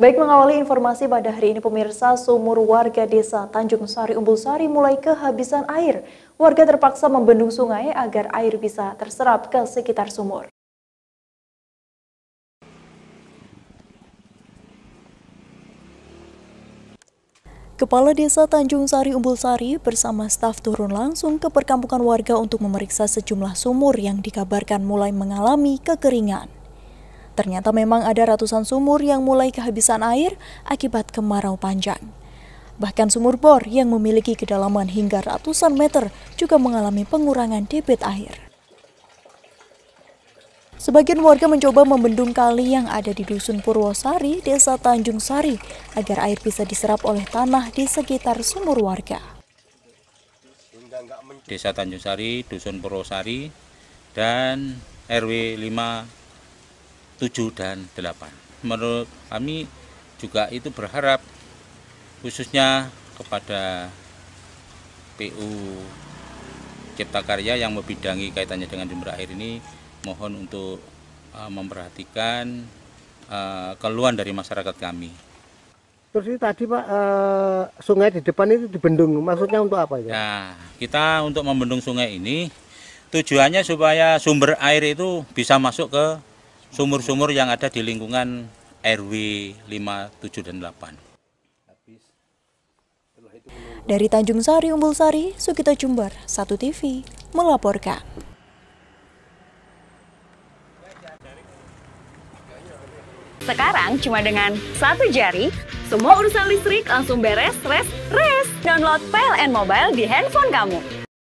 Baik mengawali informasi pada hari ini pemirsa, sumur warga desa Tanjung Sari Umbul Sari mulai kehabisan air. Warga terpaksa membendung sungai agar air bisa terserap ke sekitar sumur. Kepala Desa Tanjung Sari Umbul Sari bersama staf turun langsung ke perkampungan warga untuk memeriksa sejumlah sumur yang dikabarkan mulai mengalami kekeringan. Ternyata memang ada ratusan sumur yang mulai kehabisan air akibat kemarau panjang. Bahkan sumur bor yang memiliki kedalaman hingga ratusan meter juga mengalami pengurangan debit air. Sebagian warga mencoba membendung kali yang ada di Dusun Purwosari, Desa Tanjung Sari, agar air bisa diserap oleh tanah di sekitar sumur warga. Desa Tanjung Sari, Dusun Purwosari, dan RW 5 7 dan 8. Menurut kami juga itu berharap khususnya kepada PU Cipta Karya yang membidangi kaitannya dengan sumber air ini mohon untuk uh, memperhatikan uh, keluhan dari masyarakat kami. Terus ini tadi Pak uh, sungai di depan itu dibendung, maksudnya untuk apa ya? Nah, kita untuk membendung sungai ini tujuannya supaya sumber air itu bisa masuk ke sumur-sumur yang ada di lingkungan RW 5, 7, dan 8. Dari Tanjung Sari, Umbul Sari, Sukita Jumbar, Satu TV, melaporkan. Sekarang cuma dengan satu jari, semua urusan listrik langsung beres, res, res. Download PLN Mobile di handphone kamu.